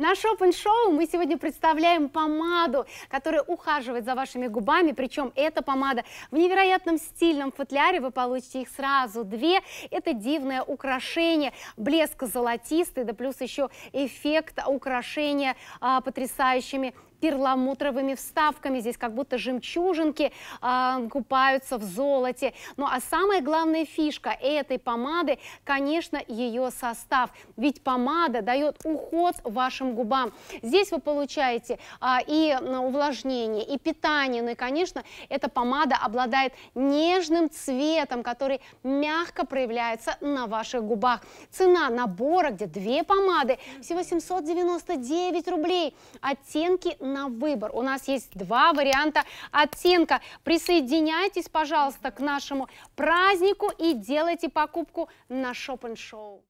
На шоппинг шоу мы сегодня представляем помаду, которая ухаживает за вашими губами. Причем эта помада в невероятном стильном футляре. Вы получите их сразу две. Это дивное украшение, блеск золотистый, да плюс еще эффект украшения а, потрясающими перламутровыми вставками. Здесь как будто жемчужинки э, купаются в золоте. Ну а самая главная фишка этой помады, конечно, ее состав. Ведь помада дает уход вашим губам. Здесь вы получаете э, и ну, увлажнение, и питание. Ну и, конечно, эта помада обладает нежным цветом, который мягко проявляется на ваших губах. Цена набора, где две помады, всего 799 рублей. Оттенки на выбор. У нас есть два варианта оттенка. Присоединяйтесь, пожалуйста, к нашему празднику и делайте покупку на Шопен Шоу.